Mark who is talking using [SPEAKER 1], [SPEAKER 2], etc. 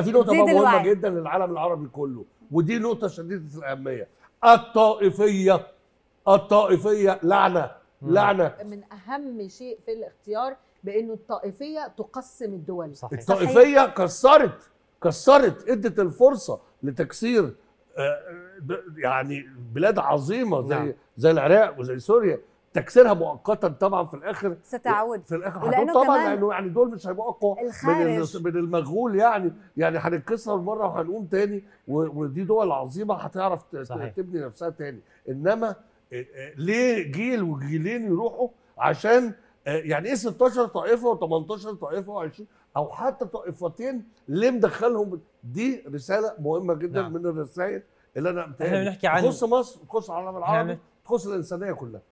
[SPEAKER 1] في نقطة مهمة الوعي. جدا للعالم العربي كله ودي نقطة شديدة الأهمية الطائفية الطائفية لعنة مم. لعنة
[SPEAKER 2] من أهم شيء في الاختيار بأنه الطائفية تقسم الدول صحيح. الطائفية
[SPEAKER 1] صحيح. كسرت كسرت ادت الفرصة لتكسير آه، آه، يعني بلاد عظيمة زي نعم. زي العراق وزي سوريا تكسيرها مؤقتا طبعا في الاخر ستعود في الاخر ولأنه طبعا لانه
[SPEAKER 3] يعني دول مش هيبقوا اقوى من
[SPEAKER 1] من المغول يعني يعني هنتكسر مره وهنقوم تاني ودي دول عظيمه هتعرف تبني نفسها تاني انما آه، آه، ليه جيل وجيلين يروحوا عشان آه، يعني ايه 16 طائفه و18 طائفه و20 او حتى طائفتين ليه مدخلهم دي رساله مهمه جدا نعم. من الرسائل اللي انا احنا بنحكي عن تخص مصر تخص العالم العربي تخص الانسانيه كلها